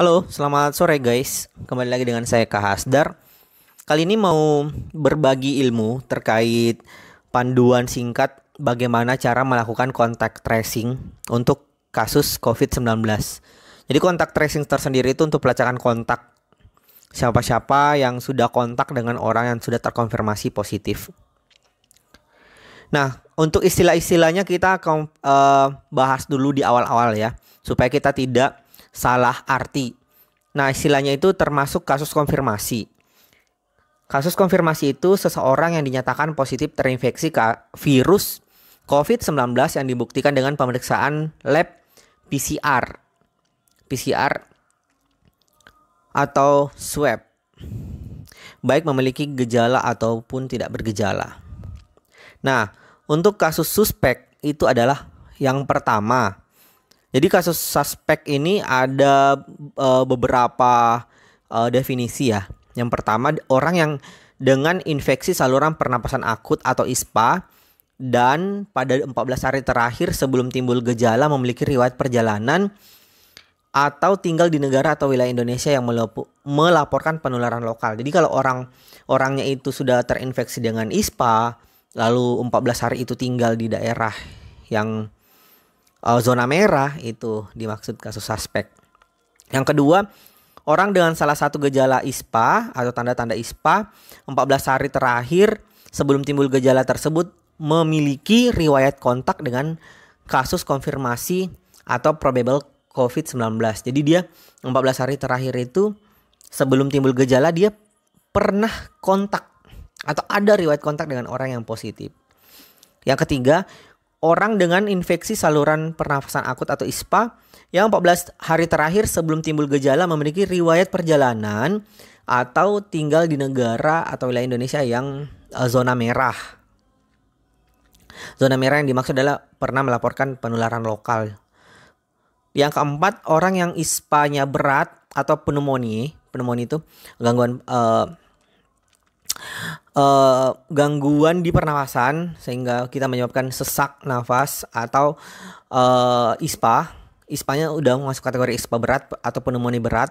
Halo, selamat sore guys. Kembali lagi dengan saya Kak Hasdar. Kali ini mau berbagi ilmu terkait panduan singkat bagaimana cara melakukan kontak tracing untuk kasus COVID-19. Jadi kontak tracing tersendiri itu untuk pelacakan kontak siapa-siapa yang sudah kontak dengan orang yang sudah terkonfirmasi positif. Nah, untuk istilah-istilahnya kita akan uh, bahas dulu di awal-awal ya, supaya kita tidak salah arti. Nah, istilahnya itu termasuk kasus konfirmasi. Kasus konfirmasi itu seseorang yang dinyatakan positif terinfeksi virus COVID-19 yang dibuktikan dengan pemeriksaan lab PCR. PCR atau swab. Baik memiliki gejala ataupun tidak bergejala. Nah, untuk kasus suspek itu adalah yang pertama jadi kasus suspek ini ada uh, beberapa uh, definisi ya. Yang pertama orang yang dengan infeksi saluran pernapasan akut atau ISPA dan pada 14 hari terakhir sebelum timbul gejala memiliki riwayat perjalanan atau tinggal di negara atau wilayah Indonesia yang melaporkan penularan lokal. Jadi kalau orang orangnya itu sudah terinfeksi dengan ISPA lalu 14 hari itu tinggal di daerah yang uh, zona merah itu dimaksud kasus suspek. Yang kedua, orang dengan salah satu gejala ISPA atau tanda-tanda ISPA 14 hari terakhir sebelum timbul gejala tersebut memiliki riwayat kontak dengan kasus konfirmasi atau probable COVID-19. Jadi dia 14 hari terakhir itu sebelum timbul gejala dia pernah kontak atau ada riwayat kontak dengan orang yang positif. Yang ketiga, orang dengan infeksi saluran pernafasan akut atau ISPA yang 14 hari terakhir sebelum timbul gejala memiliki riwayat perjalanan atau tinggal di negara atau wilayah Indonesia yang eh, zona merah. Zona merah yang dimaksud adalah pernah melaporkan penularan lokal. Yang keempat, orang yang ISPA-nya berat atau pneumonia, pneumonia itu gangguan uh, uh, gangguan di pernafasan sehingga kita menyebabkan sesak nafas atau uh, ISPA. ispanya udah masuk kategori ISPA berat atau pneumonia berat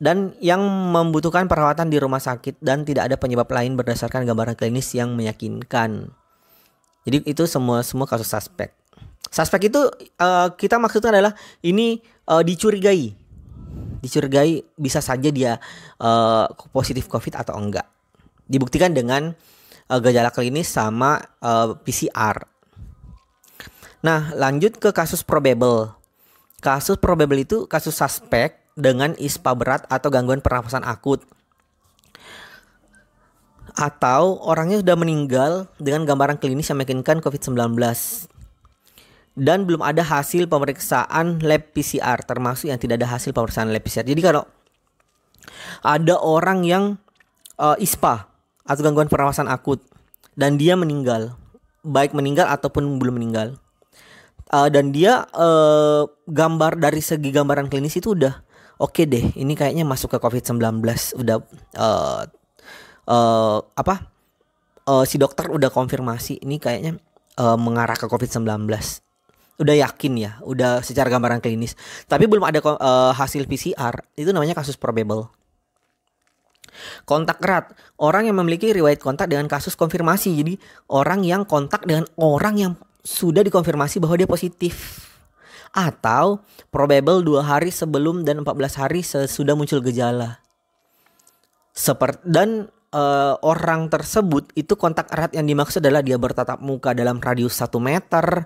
dan yang membutuhkan perawatan di rumah sakit dan tidak ada penyebab lain berdasarkan gambaran klinis yang meyakinkan. Jadi itu semua semua kasus suspek. Suspek itu uh, kita maksudnya adalah ini uh, dicurigai. Dicurigai bisa saja dia uh, positif Covid atau enggak dibuktikan dengan uh, gejala klinis sama uh, eh, PCR. Nah, lanjut ke kasus probable. Kasus probable itu kasus suspek dengan ispa berat atau gangguan pernafasan akut. Atau orangnya sudah meninggal dengan gambaran klinis yang meyakinkan COVID-19. Dan belum ada hasil pemeriksaan lab PCR, termasuk yang tidak ada hasil pemeriksaan lab PCR. Jadi kalau ada orang yang uh, ispa atau gangguan pernafasan akut dan dia meninggal, baik meninggal ataupun belum meninggal. Uh, dan dia uh, gambar dari segi gambaran klinis itu udah oke okay deh, ini kayaknya masuk ke COVID-19 udah uh, uh, apa? Uh, si dokter udah konfirmasi ini kayaknya uh, mengarah ke COVID-19. Udah yakin ya, udah secara gambaran klinis. Tapi belum ada uh, hasil PCR, itu namanya kasus probable. Kontak erat, orang yang memiliki riwayat kontak dengan kasus konfirmasi. Jadi orang yang kontak dengan orang yang sudah dikonfirmasi bahwa dia positif atau probable dua hari sebelum dan 14 hari sesudah muncul gejala. Seperti dan uh, orang tersebut itu kontak erat yang dimaksud adalah dia bertatap muka dalam radius 1 meter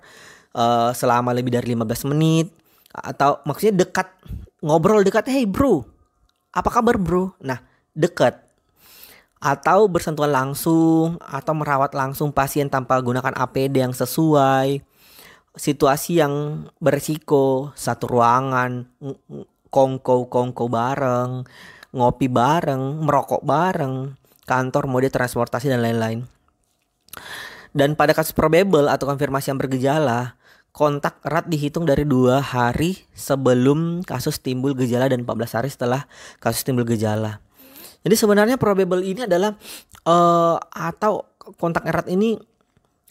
uh, selama lebih dari 15 menit atau maksudnya dekat ngobrol dekat hey bro apa kabar bro nah dekat atau bersentuhan langsung atau merawat langsung pasien tanpa gunakan APD yang sesuai situasi yang berisiko satu ruangan kongko kongko bareng ngopi bareng merokok bareng kantor mode transportasi dan lain-lain dan pada kasus probable atau konfirmasi yang bergejala kontak erat dihitung dari dua hari sebelum kasus timbul gejala dan 14 hari setelah kasus timbul gejala jadi sebenarnya probable ini adalah uh, atau kontak erat ini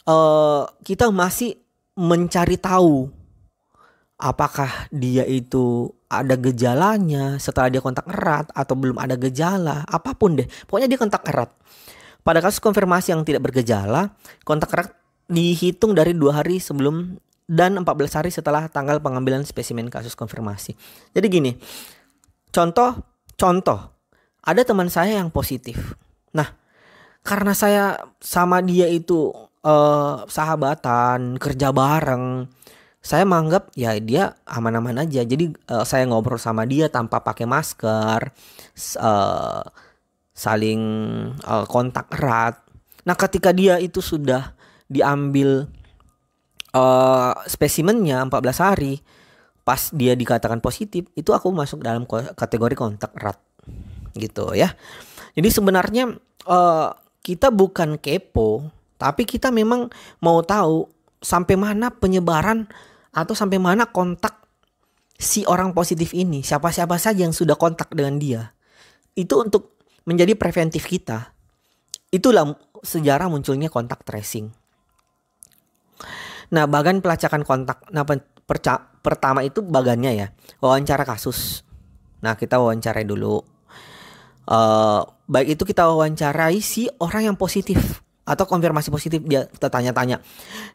uh, kita masih mencari tahu apakah dia itu ada gejalanya setelah dia kontak erat atau belum ada gejala apapun deh pokoknya dia kontak erat pada kasus konfirmasi yang tidak bergejala kontak erat dihitung dari dua hari sebelum dan 14 hari setelah tanggal pengambilan spesimen kasus konfirmasi jadi gini contoh contoh ada teman saya yang positif. Nah, karena saya sama dia itu eh, sahabatan, kerja bareng, saya menganggap ya dia aman-aman aja. Jadi eh, saya ngobrol sama dia tanpa pakai masker, eh, saling eh, kontak erat. Nah, ketika dia itu sudah diambil eh, spesimennya 14 hari, pas dia dikatakan positif, itu aku masuk dalam kategori kontak erat gitu ya. Jadi sebenarnya uh, kita bukan kepo, tapi kita memang mau tahu sampai mana penyebaran atau sampai mana kontak si orang positif ini, siapa-siapa saja yang sudah kontak dengan dia. Itu untuk menjadi preventif kita. Itulah sejarah munculnya kontak tracing. Nah, bagan pelacakan kontak. Nah, pertama itu bagannya ya, wawancara kasus. Nah, kita wawancarai dulu Eh, baik itu kita wawancarai si orang yang positif atau konfirmasi positif dia kita tanya-tanya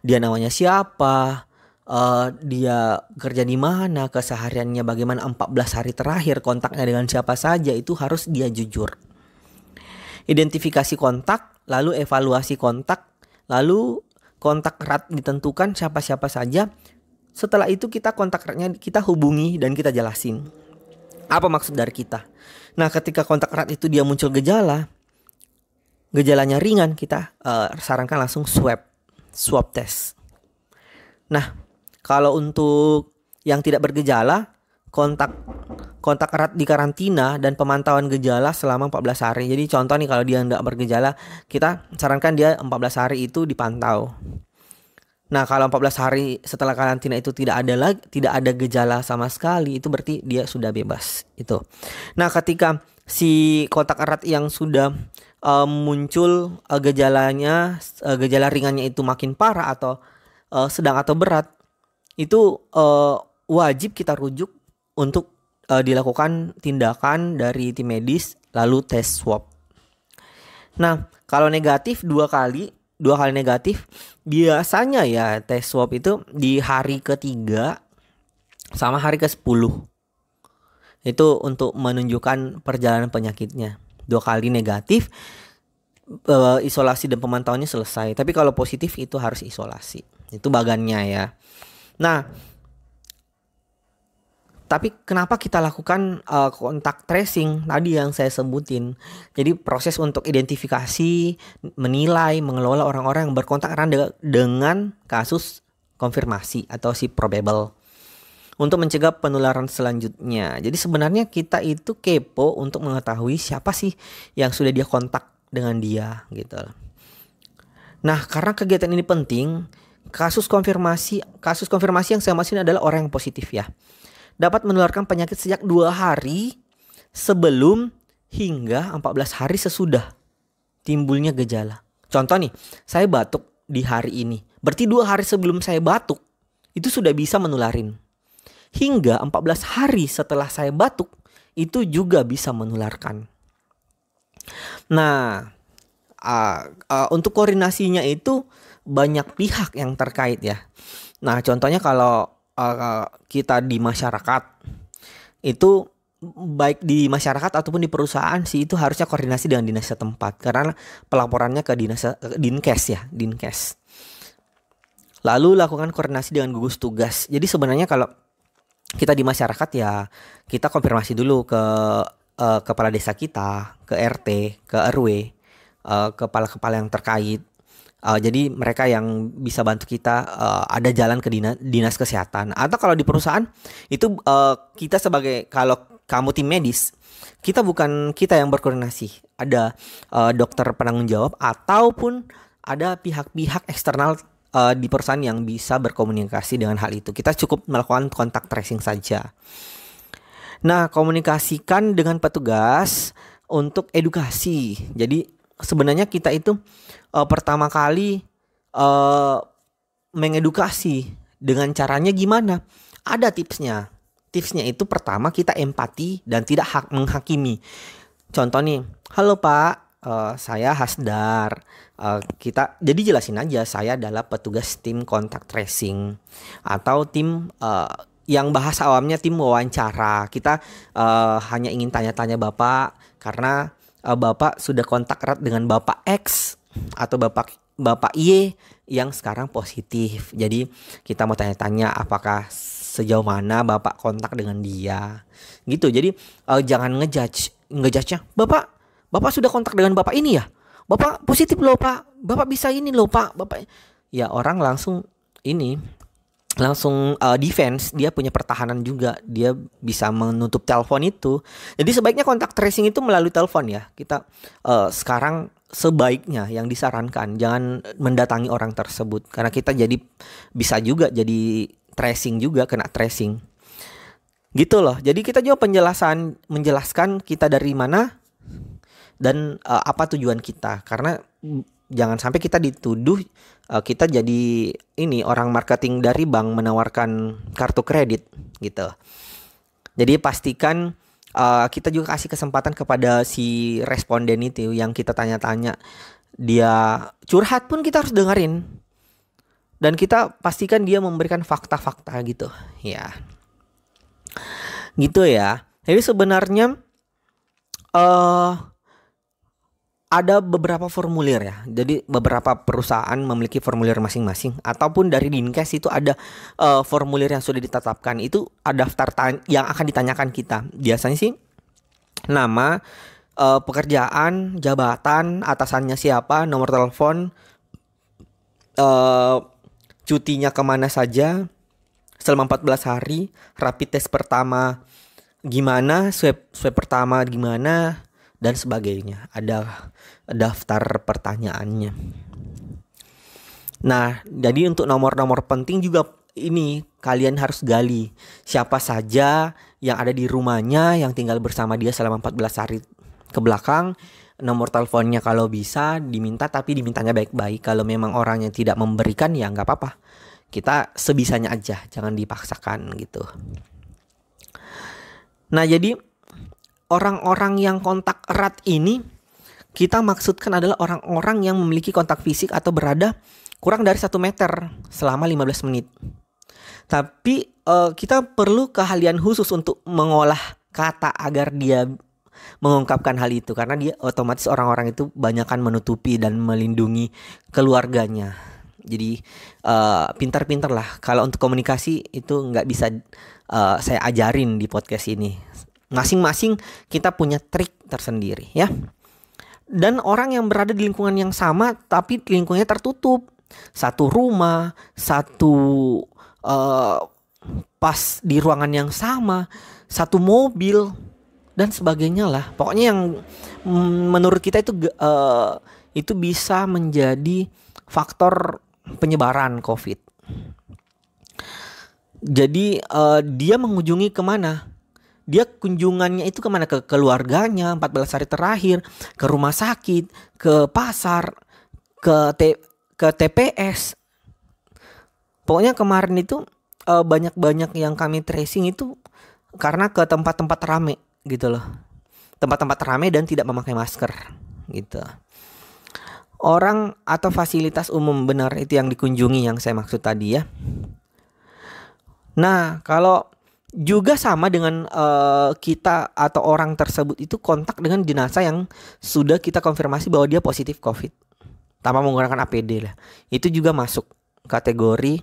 dia namanya siapa uh, dia kerja di mana kesehariannya bagaimana 14 hari terakhir kontaknya dengan siapa saja itu harus dia jujur identifikasi kontak lalu evaluasi kontak lalu kontak erat ditentukan siapa-siapa saja setelah itu kita kontak eratnya kita hubungi dan kita jelasin apa maksud dari kita Nah, ketika kontak erat itu dia muncul gejala, gejalanya ringan, kita uh, sarankan langsung swab, swab test. Nah, kalau untuk yang tidak bergejala, kontak kontak erat di karantina dan pemantauan gejala selama 14 hari. Jadi contoh nih kalau dia nggak bergejala, kita sarankan dia 14 hari itu dipantau. Nah, kalau 14 hari setelah karantina itu tidak ada lagi, tidak ada gejala sama sekali, itu berarti dia sudah bebas. Itu. Nah, ketika si kotak erat yang sudah uh, muncul uh, gejalanya, uh, gejala ringannya itu makin parah atau uh, sedang atau berat, itu uh, wajib kita rujuk untuk uh, dilakukan tindakan dari tim medis lalu tes swab. Nah, kalau negatif dua kali dua kali negatif biasanya ya tes swab itu di hari ketiga sama hari ke sepuluh itu untuk menunjukkan perjalanan penyakitnya dua kali negatif eh, isolasi dan pemantauannya selesai tapi kalau positif itu harus isolasi itu bagannya ya nah tapi kenapa kita lakukan uh, kontak tracing tadi yang saya sebutin? Jadi proses untuk identifikasi, menilai, mengelola orang-orang yang berkontak erat dengan kasus konfirmasi atau si probable untuk mencegah penularan selanjutnya. Jadi sebenarnya kita itu kepo untuk mengetahui siapa sih yang sudah dia kontak dengan dia gitu. Nah, karena kegiatan ini penting, kasus konfirmasi kasus konfirmasi yang saya maksud adalah orang yang positif ya dapat menularkan penyakit sejak dua hari sebelum hingga 14 hari sesudah timbulnya gejala. Contoh nih, saya batuk di hari ini. Berarti dua hari sebelum saya batuk, itu sudah bisa menularin. Hingga 14 hari setelah saya batuk, itu juga bisa menularkan. Nah, uh, uh, untuk koordinasinya itu banyak pihak yang terkait ya. Nah, contohnya kalau uh, kita di masyarakat itu baik di masyarakat ataupun di perusahaan sih itu harusnya koordinasi dengan dinas setempat karena pelaporannya ke dinas ke eh, dinkes ya dinkes lalu lakukan koordinasi dengan gugus tugas jadi sebenarnya kalau kita di masyarakat ya kita konfirmasi dulu ke uh, kepala desa kita ke rt ke rw uh, kepala-kepala yang terkait Uh, jadi mereka yang bisa bantu kita uh, ada jalan ke dinas, dinas kesehatan atau kalau di perusahaan itu uh, kita sebagai kalau kamu tim medis kita bukan kita yang berkoordinasi ada uh, dokter penanggung jawab ataupun ada pihak-pihak eksternal uh, di perusahaan yang bisa berkomunikasi dengan hal itu kita cukup melakukan kontak tracing saja. Nah komunikasikan dengan petugas untuk edukasi jadi sebenarnya kita itu uh, pertama kali uh, mengedukasi dengan caranya gimana? Ada tipsnya. Tipsnya itu pertama kita empati dan tidak hak menghakimi. Contoh nih, halo Pak, uh, saya Hasdar. Uh, kita jadi jelasin aja saya adalah petugas tim kontak tracing atau tim uh, yang bahasa awamnya tim wawancara. Kita uh, hanya ingin tanya-tanya Bapak karena uh, bapak sudah kontak erat dengan bapak X atau bapak bapak Y yang sekarang positif. Jadi kita mau tanya-tanya apakah sejauh mana bapak kontak dengan dia gitu. Jadi uh, jangan ngejudge ngejudge-nya. Bapak bapak sudah kontak dengan bapak ini ya? Bapak positif loh pak. Bapak bisa ini loh pak. Bapak ya orang langsung ini langsung uh, defense dia punya pertahanan juga dia bisa menutup telepon itu jadi sebaiknya kontak tracing itu melalui telepon ya kita uh, sekarang sebaiknya yang disarankan jangan mendatangi orang tersebut karena kita jadi bisa juga jadi tracing juga kena tracing gitu loh jadi kita juga penjelasan menjelaskan kita dari mana dan uh, apa tujuan kita karena jangan sampai kita dituduh uh, kita jadi ini orang marketing dari bank menawarkan kartu kredit gitu. Jadi pastikan uh, kita juga kasih kesempatan kepada si responden itu yang kita tanya-tanya dia curhat pun kita harus dengerin dan kita pastikan dia memberikan fakta-fakta gitu ya gitu ya jadi sebenarnya uh, ada beberapa formulir ya. Jadi beberapa perusahaan memiliki formulir masing-masing ataupun dari Dinkes itu ada uh, formulir yang sudah ditetapkan. Itu ada daftar yang akan ditanyakan kita. Biasanya sih nama, uh, pekerjaan, jabatan, atasannya siapa, nomor telepon, uh, cutinya kemana saja selama 14 hari, rapid test pertama gimana, swab swab pertama gimana, dan sebagainya. Ada daftar pertanyaannya. Nah, jadi untuk nomor-nomor penting juga ini kalian harus gali siapa saja yang ada di rumahnya yang tinggal bersama dia selama 14 hari ke belakang nomor teleponnya kalau bisa diminta tapi dimintanya baik-baik kalau memang orang yang tidak memberikan ya nggak apa-apa kita sebisanya aja jangan dipaksakan gitu nah jadi orang-orang yang kontak erat ini kita maksudkan adalah orang-orang yang memiliki kontak fisik atau berada kurang dari 1 meter selama 15 menit. Tapi uh, kita perlu keahlian khusus untuk mengolah kata agar dia mengungkapkan hal itu karena dia otomatis orang-orang itu banyakkan menutupi dan melindungi keluarganya. Jadi pintar eh, pintar-pintar lah kalau untuk komunikasi itu nggak bisa uh, saya ajarin di podcast ini. Masing-masing kita punya trik tersendiri ya. Dan orang yang berada di lingkungan yang sama tapi lingkungannya tertutup. Satu rumah, satu uh, pas di ruangan yang sama, satu mobil dan sebagainya lah. Pokoknya yang mm, menurut kita itu uh, itu bisa menjadi faktor penyebaran COVID. Jadi uh, dia mengunjungi kemana? dia kunjungannya itu kemana ke keluarganya 14 hari terakhir ke rumah sakit ke pasar ke T, ke TPS pokoknya kemarin itu eh, banyak-banyak yang kami tracing itu karena ke tempat-tempat rame gitu loh tempat-tempat rame dan tidak memakai masker gitu orang atau fasilitas umum benar itu yang dikunjungi yang saya maksud tadi ya nah kalau juga sama dengan uh, kita atau orang tersebut itu kontak dengan jenazah yang sudah kita konfirmasi bahwa dia positif COVID tanpa menggunakan APD lah. Itu juga masuk kategori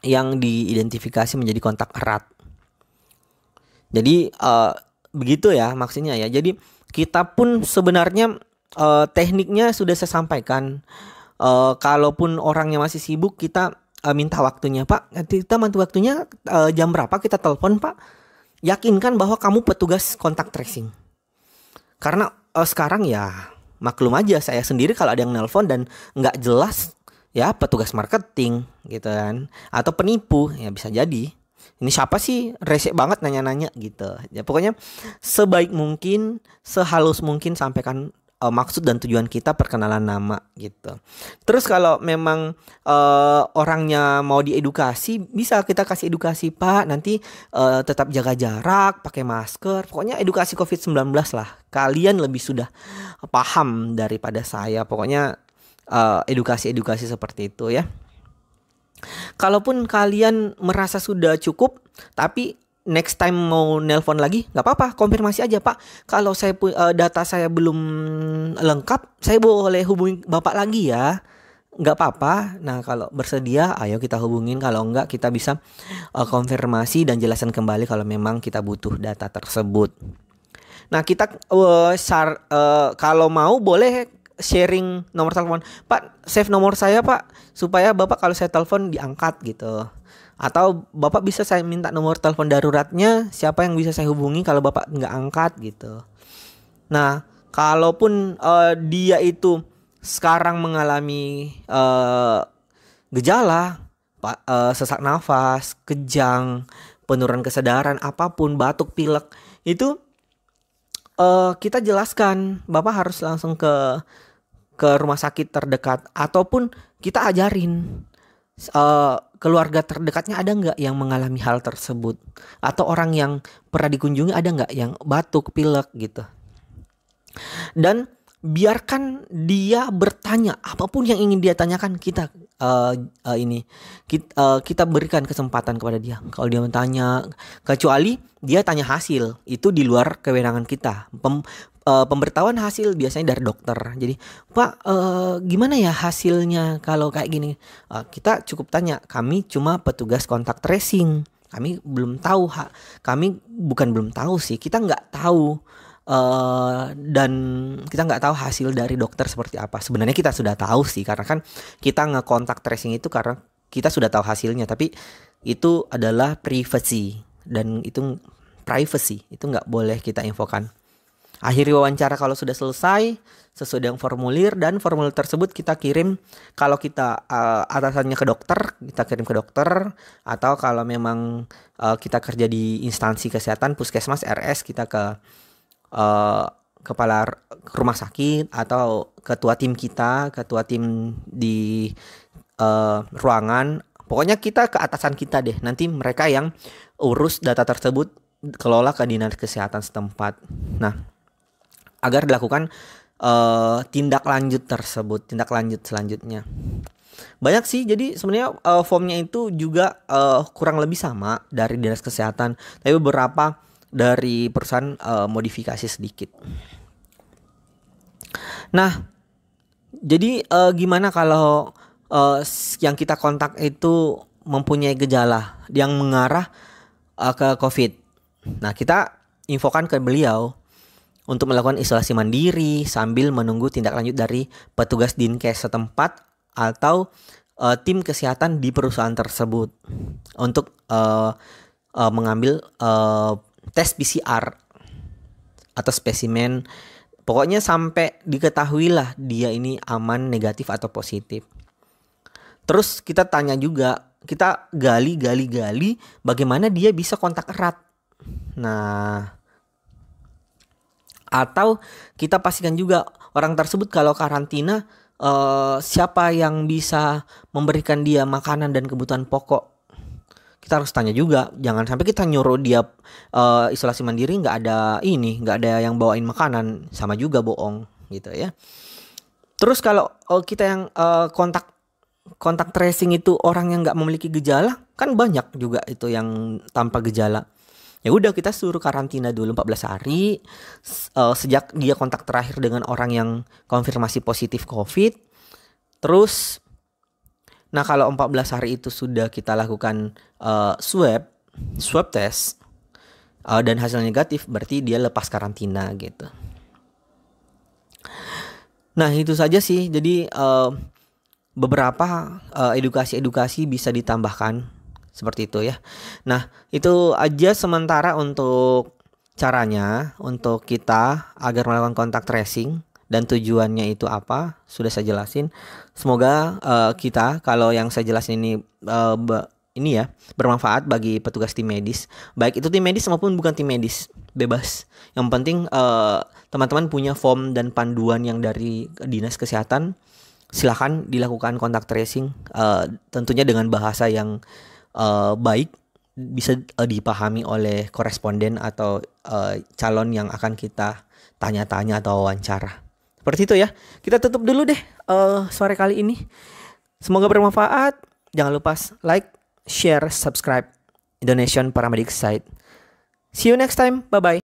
yang diidentifikasi menjadi kontak erat. Jadi uh, begitu ya maksudnya ya. Jadi kita pun sebenarnya uh, tekniknya sudah saya sampaikan. Uh, kalaupun orangnya masih sibuk kita uh, minta waktunya pak Nanti kita mantu waktunya uh, jam berapa kita telepon pak yakinkan bahwa kamu petugas kontak tracing karena uh, sekarang ya maklum aja saya sendiri kalau ada yang nelpon dan nggak jelas ya petugas marketing gitu kan atau penipu ya bisa jadi ini siapa sih resek banget nanya-nanya gitu ya pokoknya sebaik mungkin sehalus mungkin sampaikan uh, maksud dan tujuan kita perkenalan nama gitu. Terus kalau memang uh, orangnya mau diedukasi, bisa kita kasih edukasi Pak. Nanti uh, tetap jaga jarak, pakai masker. Pokoknya edukasi COVID-19 lah. Kalian lebih sudah paham daripada saya. Pokoknya edukasi-edukasi uh, edukasi -edukasi seperti itu ya. Kalaupun kalian merasa sudah cukup, tapi next time mau nelpon lagi nggak apa-apa konfirmasi aja pak kalau saya uh, data saya belum lengkap saya boleh hubungi bapak lagi ya nggak apa-apa nah kalau bersedia ayo kita hubungin kalau enggak kita bisa uh, konfirmasi dan jelaskan kembali kalau memang kita butuh data tersebut nah kita uh, sar, uh, kalau mau boleh sharing nomor telepon pak save nomor saya pak supaya bapak kalau saya telepon diangkat gitu atau bapak bisa saya minta nomor telepon daruratnya siapa yang bisa saya hubungi kalau bapak nggak angkat gitu nah kalaupun uh, dia itu sekarang mengalami uh, gejala uh, sesak nafas kejang penurunan kesadaran apapun batuk pilek itu uh, kita jelaskan bapak harus langsung ke ke rumah sakit terdekat ataupun kita ajarin uh, keluarga terdekatnya ada nggak yang mengalami hal tersebut atau orang yang pernah dikunjungi ada nggak yang batuk pilek gitu dan biarkan dia bertanya apapun yang ingin dia tanyakan kita uh, uh, ini kita, uh, eh, kita berikan kesempatan kepada dia kalau dia bertanya kecuali dia tanya hasil itu di luar kewenangan kita Pem, uh, pemberitahuan hasil biasanya dari dokter. Jadi, Pak, uh, gimana ya hasilnya kalau kayak gini? Uh, kita cukup tanya, kami cuma petugas kontak tracing. Kami belum tahu, ha, kami bukan belum tahu sih, kita nggak tahu. Uh, dan kita nggak tahu hasil dari dokter seperti apa. Sebenarnya kita sudah tahu sih, karena kan kita ngekontak tracing itu karena kita sudah tahu hasilnya. Tapi itu adalah privacy dan itu privacy itu nggak boleh kita infokan. Akhiri wawancara kalau sudah selesai sesuai dengan formulir dan formulir tersebut kita kirim kalau kita uh, atasannya ke dokter kita kirim ke dokter atau kalau memang uh, kita kerja di instansi kesehatan puskesmas RS kita ke uh, kepala rumah sakit atau ketua tim kita ketua tim di uh, ruangan pokoknya kita ke atasan kita deh nanti mereka yang urus data tersebut kelola ke dinas kesehatan setempat nah agar dilakukan uh, tindak lanjut tersebut, tindak lanjut selanjutnya. Banyak sih, jadi sebenarnya uh, formnya itu juga uh, kurang lebih sama dari dinas kesehatan, tapi beberapa dari perusahaan uh, modifikasi sedikit. Nah, jadi uh, gimana kalau uh, yang kita kontak itu mempunyai gejala yang mengarah uh, ke COVID? Nah, kita infokan ke beliau untuk melakukan isolasi mandiri sambil menunggu tindak lanjut dari petugas dinkes setempat atau uh, tim kesehatan di perusahaan tersebut untuk uh, uh, mengambil uh, tes PCR atau spesimen pokoknya sampai diketahuilah dia ini aman negatif atau positif terus kita tanya juga kita gali gali gali bagaimana dia bisa kontak erat nah atau kita pastikan juga orang tersebut kalau karantina uh, siapa yang bisa memberikan dia makanan dan kebutuhan pokok kita harus tanya juga jangan sampai kita nyuruh dia uh, isolasi mandiri nggak ada ini nggak ada yang bawain makanan sama juga bohong gitu ya terus kalau uh, kita yang uh, kontak kontak tracing itu orang yang nggak memiliki gejala kan banyak juga itu yang tanpa gejala ya udah kita suruh karantina dulu 14 hari uh, sejak dia kontak terakhir dengan orang yang konfirmasi positif covid terus nah kalau 14 hari itu sudah kita lakukan uh, swab swab test uh, dan hasil negatif berarti dia lepas karantina gitu nah itu saja sih jadi uh, beberapa edukasi-edukasi uh, -edukasi bisa ditambahkan seperti itu ya. Nah, itu aja sementara untuk caranya untuk kita agar melakukan kontak tracing dan tujuannya itu apa sudah saya jelasin. Semoga uh, kita kalau yang saya jelasin ini uh, ini ya bermanfaat bagi petugas tim medis, baik itu tim medis maupun bukan tim medis, bebas. Yang penting teman eh, teman-teman punya form dan panduan yang dari dinas kesehatan, silahkan dilakukan kontak tracing, uh, tentunya dengan bahasa yang uh, baik bisa uh, dipahami oleh koresponden atau uh, calon yang akan kita tanya-tanya atau wawancara. Seperti itu ya. Kita tutup dulu deh uh, sore kali ini. Semoga bermanfaat. Jangan lupa like, share, subscribe Indonesian Paramedic Site. See you next time. Bye bye.